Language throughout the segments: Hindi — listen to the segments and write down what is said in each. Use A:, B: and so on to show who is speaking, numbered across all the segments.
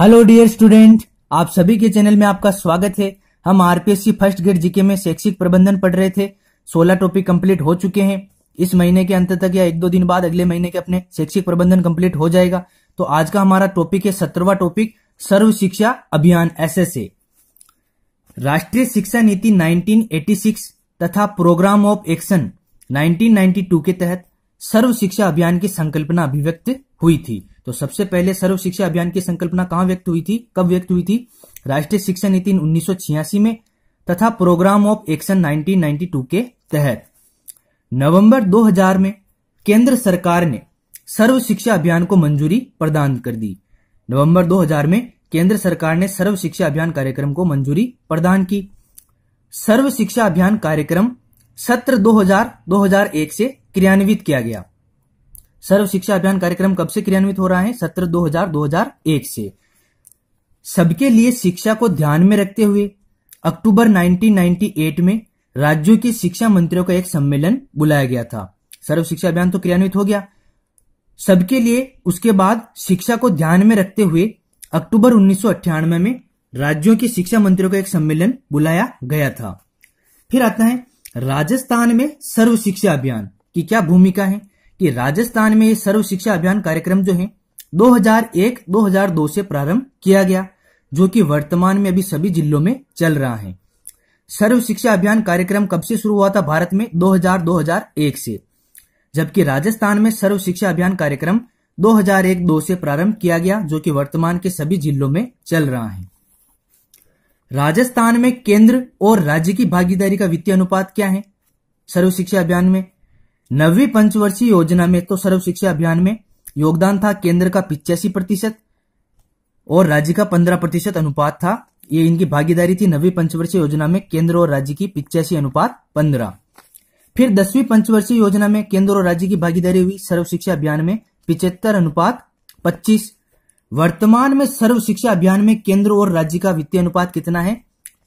A: हेलो डियर स्टूडेंट आप सभी के चैनल में आपका स्वागत है हम आरपीएससी फर्स्ट ग्रेड जीके में शैक्षिक प्रबंधन पढ़ रहे थे सोलह टॉपिक कंप्लीट हो चुके हैं इस महीने के अंत तक या एक दो दिन बाद अगले महीने के अपने शैक्षिक प्रबंधन कंप्लीट हो जाएगा तो आज का हमारा टॉपिक है सत्रवा टॉपिक सर्व शिक्षा अभियान एस राष्ट्रीय शिक्षा नीति नाइनटीन तथा प्रोग्राम ऑफ एक्शन नाइनटीन के तहत सर्व शिक्षा अभियान की संकल्पना अभिव्यक्त हुई थी तो सबसे पहले सर्व शिक्षा अभियान की संकल्पना कहाँ व्यक्त हुई थी कब व्यक्त हुई थी राष्ट्रीय शिक्षा नीति उन्नीस में तथा प्रोग्राम ऑफ एक्शन 1992 के तहत नवंबर 2000 में केंद्र सरकार ने सर्व शिक्षा अभियान को मंजूरी प्रदान कर दी नवंबर 2000 में केंद्र सरकार ने सर्व शिक्षा अभियान कार्यक्रम को मंजूरी प्रदान की सर्व शिक्षा अभियान कार्यक्रम सत्र 2000-2001 से क्रियान्वित किया गया सर्व शिक्षा अभियान कार्यक्रम कब से क्रियान्वित हो रहा है सत्र 2000 2001 से सबके लिए शिक्षा को ध्यान में रखते हुए अक्टूबर 1998 में राज्यों की शिक्षा मंत्रियों का एक सम्मेलन बुलाया गया था सर्व शिक्षा अभियान तो क्रियान्वित हो गया सबके लिए उसके बाद शिक्षा को ध्यान में रखते हुए अक्टूबर उन्नीस में राज्यों के शिक्षा मंत्रियों का एक सम्मेलन बुलाया गया था फिर आता है राजस्थान में सर्व शिक्षा अभियान की क्या भूमिका है कि राजस्थान में सर्व शिक्षा अभियान कार्यक्रम जो है 2001-2002 से प्रारंभ किया गया जो कि वर्तमान में अभी सभी जिलों में चल रहा है सर्व शिक्षा अभियान कार्यक्रम कब से शुरू हुआ था भारत में 2000-2001 से जबकि राजस्थान में सर्व शिक्षा अभियान कार्यक्रम 2001-2 से प्रारंभ किया गया जो कि वर्तमान के सभी जिलों में चल रहा है राजस्थान में केंद्र और राज्य की भागीदारी का वित्तीय अनुपात क्या है सर्व शिक्षा अभियान में नवी पंचवर्षीय योजना में तो सर्व शिक्षा अभियान में योगदान था केंद्र का पिचासी प्रतिशत और राज्य का पंद्रह प्रतिशत अनुपात था ये इनकी भागीदारी थी नवी पंचवर्षीय योजना में केंद्र और राज्य की पिचासी अनुपात पंद्रह फिर दसवीं पंचवर्षीय योजना में केंद्र और राज्य की भागीदारी हुई सर्व शिक्षा अभियान में पिचहत्तर अनुपात पच्चीस वर्तमान में सर्व शिक्षा अभियान में केंद्र और राज्य का वित्तीय अनुपात कितना है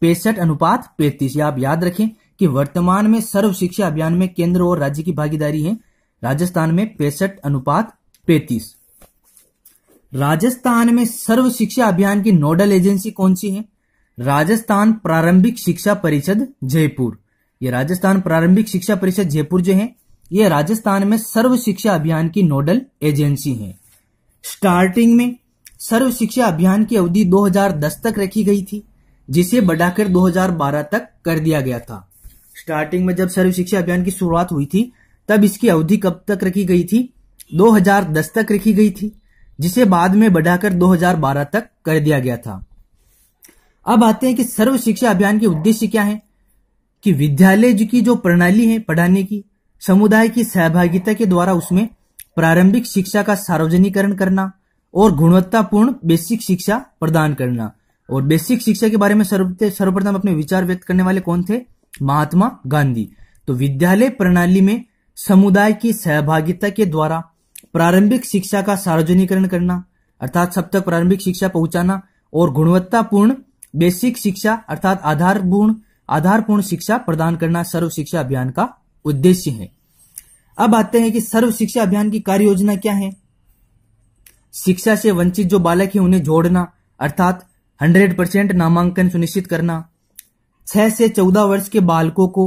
A: पैंसठ अनुपात पैंतीस आप याद रखें कि वर्तमान में सर्व शिक्षा अभियान में केंद्र और राज्य की भागीदारी है राजस्थान में पैंसठ अनुपात पैतीस राजस्थान में सर्व शिक्षा अभियान की नोडल एजेंसी कौन सी है राजस्थान प्रारंभिक शिक्षा परिषद जयपुर ये राजस्थान प्रारंभिक शिक्षा परिषद जयपुर जो है ये राजस्थान में सर्व शिक्षा अभियान की नोडल एजेंसी है स्टार्टिंग में सर्व शिक्षा अभियान की अवधि 2010 तक रखी गई थी जिसे बढ़ाकर 2012 तक कर दिया गया था स्टार्टिंग में जब सर्व शिक्षा अभियान की शुरुआत हुई थी तब इसकी अवधि कब तक रखी गई थी 2010 तक रखी गई थी जिसे बाद में बढ़ाकर 2012 तक कर दिया गया था अब आते हैं कि सर्व शिक्षा अभियान के उद्देश्य क्या है कि विद्यालय की जो प्रणाली है पढ़ाने की समुदाय की सहभागिता के द्वारा उसमें प्रारंभिक शिक्षा का सार्वजनिकरण करना और गुणवत्तापूर्ण बेसिक शिक्षा प्रदान करना और बेसिक शिक्षा के बारे में सर्वप्रथम अपने विचार व्यक्त करने वाले कौन थे महात्मा गांधी तो विद्यालय प्रणाली में समुदाय की सहभागिता के द्वारा प्रारंभिक शिक्षा का सार्वजनिकरण करना अर्थात सब तक प्रारंभिक शिक्षा पहुंचाना और गुणवत्तापूर्ण बेसिक शिक्षा अर्थात आधारपूर्ण आधारपूर्ण शिक्षा प्रदान करना सर्व शिक्षा अभियान का उद्देश्य है अब आते हैं कि सर्व शिक्षा अभियान की कार्य योजना क्या है शिक्षा से वंचित जो बालक है उन्हें जोड़ना अर्थात 100 परसेंट नामांकन सुनिश्चित करना छह से चौदह वर्ष के बालकों को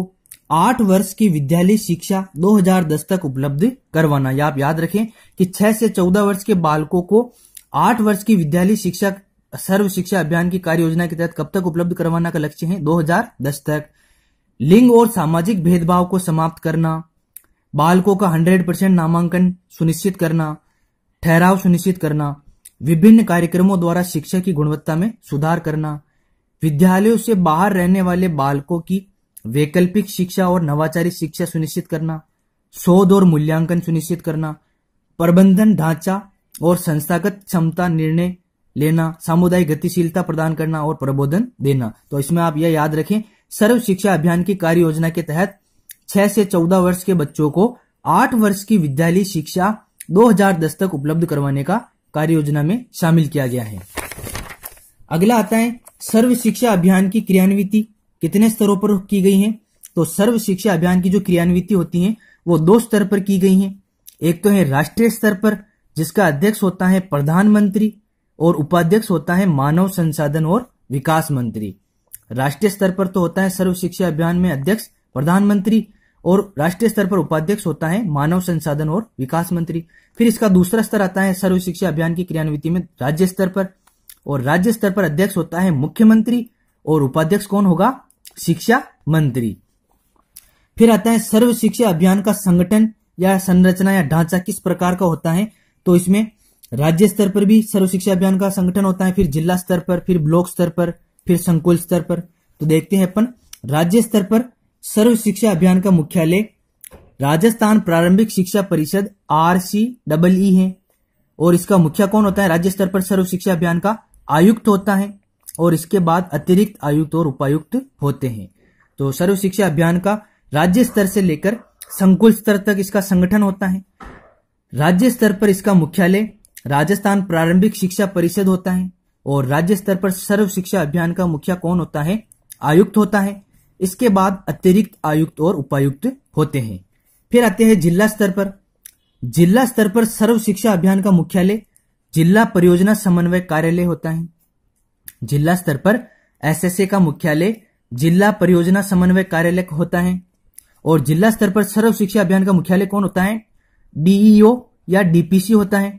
A: आठ वर्ष की विद्यालय शिक्षा 2010 तक उपलब्ध करवाना या आप याद रखें कि छह से चौदह वर्ष के बालकों को आठ वर्ष की विद्यालय शिक्षा सर्व शिक्षा अभियान की कार्य योजना के तहत कब तक उपलब्ध करवाना का लक्ष्य है 2010 तक लिंग और सामाजिक भेदभाव को समाप्त करना बालकों का 100 परसेंट नामांकन सुनिश्चित करना ठहराव सुनिश्चित करना विभिन्न कार्यक्रमों द्वारा शिक्षा की गुणवत्ता में सुधार करना विद्यालयों से बाहर रहने वाले बालकों की वैकल्पिक शिक्षा और नवाचारी शिक्षा सुनिश्चित करना शोध और मूल्यांकन सुनिश्चित करना प्रबंधन ढांचा और संस्थागत क्षमता निर्णय लेना सामुदायिक गतिशीलता प्रदान करना और प्रबोधन देना तो इसमें आप यह याद रखें सर्व शिक्षा अभियान की कार्य योजना के तहत छह से चौदह वर्ष के बच्चों को आठ वर्ष की विद्यालय शिक्षा 2010 तक उपलब्ध करवाने का कार्य योजना में शामिल किया गया है अगला आता है सर्व शिक्षा अभियान की क्रियान्विति कितने स्तरों पर की गई है तो सर्व शिक्षा अभियान की जो क्रियान्विति होती है वो दो स्तर पर की गई है एक तो है राष्ट्रीय स्तर पर जिसका अध्यक्ष होता है प्रधानमंत्री और उपाध्यक्ष होता है मानव संसाधन और विकास मंत्री राष्ट्रीय स्तर पर तो होता है सर्व शिक्षा अभियान में अध्यक्ष प्रधानमंत्री और राष्ट्रीय स्तर पर उपाध्यक्ष होता है मानव संसाधन और विकास मंत्री फिर इसका दूसरा स्तर आता है सर्व शिक्षा अभियान की क्रियान्विति में राज्य स्तर पर और राज्य स्तर पर अध्यक्ष होता है मुख्यमंत्री और उपाध्यक्ष कौन होगा शिक्षा मंत्री फिर आता है सर्व शिक्षा अभियान का संगठन या संरचना या ढांचा किस प्रकार का होता है तो इसमें राज्य स्तर पर भी सर्व शिक्षा अभियान का संगठन होता है फिर जिला स्तर पर फिर ब्लॉक स्तर पर फिर संकुल स्तर पर तो देखते हैं अपन राज्य स्तर पर सर्व शिक्षा अभियान का मुख्यालय राजस्थान प्रारंभिक शिक्षा परिषद आर सी डबल ई है और इसका मुखिया कौन होता है राज्य स्तर पर सर्व शिक्षा अभियान का आयुक्त होता है और इसके बाद अतिरिक्त आयुक्त और उपायुक्त होते हैं तो सर्व शिक्षा अभियान का राज्य स्तर से लेकर संकुल स्तर तक इसका संगठन होता है राज्य स्तर पर इसका मुख्यालय राजस्थान प्रारंभिक शिक्षा परिषद होता है और राज्य स्तर पर सर्व शिक्षा अभियान का मुखिया कौन होता है आयुक्त होता है इसके बाद अतिरिक्त आयुक्त और उपायुक्त होते हैं फिर आते हैं जिला स्तर पर जिला स्तर पर सर्व शिक्षा अभियान का मुख्यालय जिला परियोजना समन्वय कार्यालय होता है जिला स्तर पर एसएसए का मुख्यालय जिला परियोजना समन्वय कार्यालय होता है और जिला स्तर पर सर्व शिक्षा अभियान का मुख्यालय कौन होता है डीईओ या डीपीसी होता है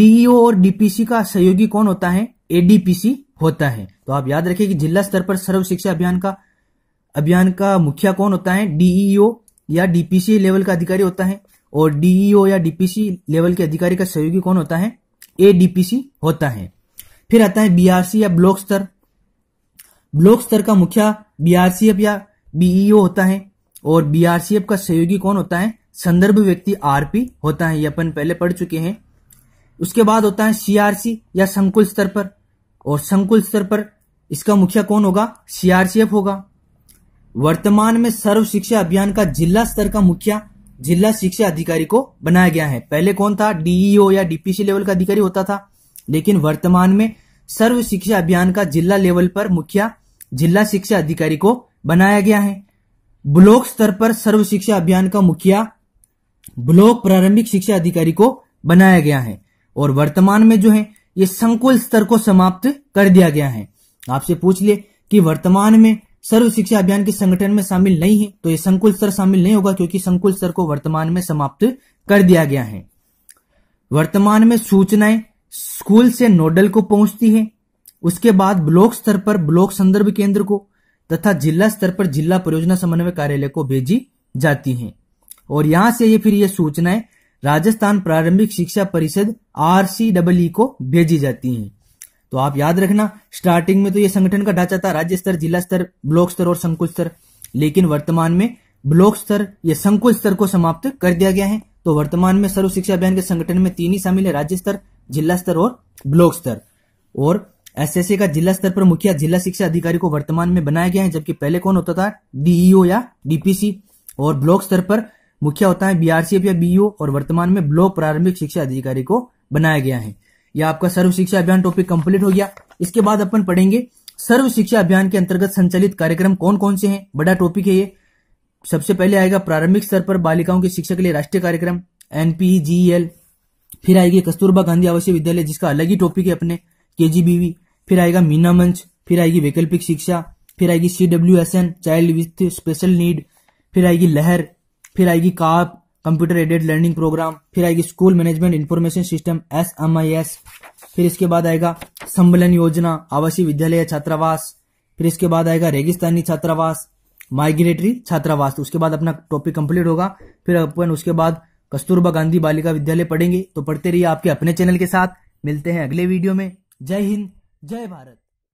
A: डीईओ और डीपीसी का सहयोगी कौन होता है एडीपीसी होता है तो आप याद रखिए कि जिला स्तर पर सर्व शिक्षा अभियान का अभियान का मुखिया कौन होता है डीईओ या डीपीसी लेवल का अधिकारी होता है और डीईओ e या डीपीसी लेवल के अधिकारी का सहयोगी कौन होता है एडीपीसी होता है फिर आता है बीआरसी या ब्लॉक स्तर ब्लॉक स्तर का मुखिया बीआरसीएफ या बीईओ e होता है और बीआरसीएफ का सहयोगी कौन होता है संदर्भ व्यक्ति आरपी होता है ये अपन पहले पढ़ चुके हैं उसके बाद होता है सीआरसी या संकुल स्तर पर और संकुल स्तर पर इसका मुखिया कौन होगा सीआरसीएफ होगा वर्तमान में सर्व शिक्षा अभियान का जिला स्तर का मुखिया जिला शिक्षा अधिकारी को बनाया गया है पहले कौन था डीईओ e या डीपीसी लेवल का अधिकारी होता था लेकिन वर्तमान में सर्व शिक्षा अभियान का जिला लेवल पर मुखिया जिला शिक्षा अधिकारी को बनाया गया है ब्लॉक स्तर पर सर्व शिक्षा अभियान का मुखिया ब्लॉक प्रारंभिक शिक्षा अधिकारी को बनाया गया है और वर्तमान में जो है ये संकुल स्तर को समाप्त कर दिया गया है आपसे पूछ ले कि वर्तमान में सर्व शिक्षा अभियान के संगठन में शामिल नहीं है तो ये संकुल स्तर शामिल नहीं होगा क्योंकि संकुल स्तर को वर्तमान में समाप्त कर दिया गया है वर्तमान में सूचनाएं स्कूल से नोडल को पहुंचती है उसके बाद ब्लॉक स्तर पर ब्लॉक संदर्भ केंद्र को तथा जिला स्तर पर जिला परियोजना समन्वय कार्यालय को भेजी जाती है और यहां से ये फिर ये सूचनाएं राजस्थान प्रारंभिक शिक्षा परिषद आरसीडब्ल्यू को भेजी जाती हैं तो आप याद रखना स्टार्टिंग में तो ये संगठन का ढांचा था राज्य स्तर जिला स्तर ब्लॉक स्तर और संकुल स्तर लेकिन वर्तमान में ब्लॉक स्तर या संकुल स्तर को समाप्त कर दिया गया है तो वर्तमान में सर्व शिक्षा अभियान के संगठन में तीन ही शामिल है राज्य स्तर जिला स्तर और ब्लॉक स्तर और एस का जिला स्तर पर मुखिया जिला शिक्षा अधिकारी को वर्तमान में बनाया गया है जबकि पहले कौन होता था डीईओ e या डीपीसी और ब्लॉक स्तर पर मुखिया होता है बीआरसीएफ या बीईओ e और वर्तमान में ब्लॉक प्रारंभिक शिक्षा अधिकारी को बनाया गया है या आपका सर्व शिक्षा अभियान टॉपिक कंप्लीट हो गया इसके बाद अपन पढ़ेंगे सर्व शिक्षा अभियान के अंतर्गत संचालित कार्यक्रम कौन कौन से हैं बड़ा टॉपिक है ये सबसे पहले आएगा प्रारंभिक स्तर पर बालिकाओं की शिक्षा के लिए राष्ट्रीय कार्यक्रम एनपी जीएल e, e फिर आएगी कस्तूरबा गांधी आवासीय विद्यालय जिसका अलग ही टॉपिक है अपने के फिर आएगा मीना मंच फिर आएगी वैकल्पिक शिक्षा फिर आएगी C S N child with special need फिर आएगी लहर फिर आएगी काप कंप्यूटर एडेड लर्निंग प्रोग्राम फिर आएगी school management information system S M I S फिर इसके बाद आएगा सम्मेलन योजना आवासीय विद्यालय छात्रावास फिर इसके बाद आएगा रेगिस्तानी छात्रावास माइग्रेटरी छात्रावास तो उसके बाद अपना टॉपिक कंप्लीट होगा फिर अपन उसके बाद कस्तूरबा गांधी बालिका विद्यालय पढ़ेंगे तो पढ़ते रहिए आपके अपने चैनल के साथ मिलते हैं अगले वीडियो में जय हिंद जय भारत